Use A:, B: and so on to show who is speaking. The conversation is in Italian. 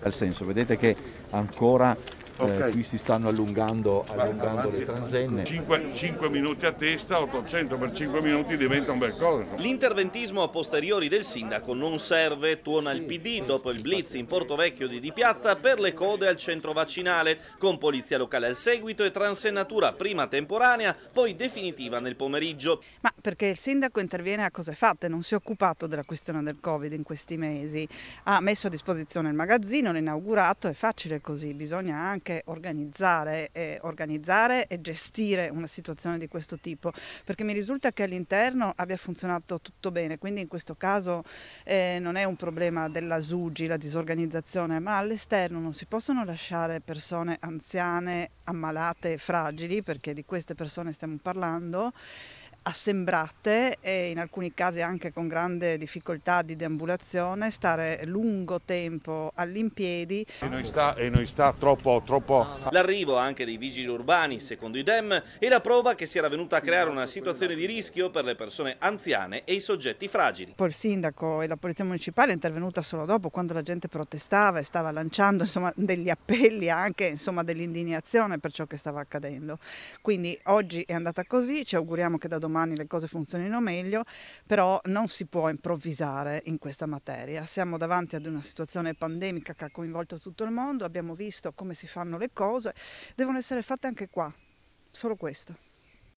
A: bel senso, vedete che ancora eh, okay. Eh, qui si stanno allungando, allungando le transenne.
B: 5, 5, minuti a testa, 800 per 5 minuti diventa un
A: bel coso. L'interventismo a posteriori del sindaco non serve, tuona il PD dopo il blitz in Porto Vecchio di Di Piazza per le code al centro vaccinale, con polizia locale al seguito e transennatura prima temporanea, poi definitiva nel pomeriggio.
B: Ma perché il sindaco interviene a cose fatte, non si è occupato della questione del Covid in questi mesi. Ha messo a disposizione il magazzino, l'ha inaugurato, è facile così, bisogna anche anche organizzare, eh, organizzare e gestire una situazione di questo tipo, perché mi risulta che all'interno abbia funzionato tutto bene, quindi in questo caso eh, non è un problema della SUGI, la disorganizzazione, ma all'esterno non si possono lasciare persone anziane, ammalate, fragili, perché di queste persone stiamo parlando, assembrate e in alcuni casi anche con grande difficoltà di deambulazione, stare lungo tempo all'impiedi. E noi sta, e noi sta troppo, troppo...
A: L'arrivo anche dei vigili urbani, secondo i DEM, è la prova che si era venuta a creare una situazione di rischio per le persone anziane e i soggetti fragili.
B: Poi il sindaco e la polizia municipale è intervenuta solo dopo, quando la gente protestava e stava lanciando insomma, degli appelli anche insomma, dell'indignazione per ciò che stava accadendo. Quindi oggi è andata così, ci auguriamo che da domani domani le cose funzionino meglio, però non si può improvvisare in questa materia. Siamo davanti ad una situazione pandemica che ha coinvolto tutto il mondo, abbiamo visto come si fanno le cose, devono essere fatte anche qua, solo questo.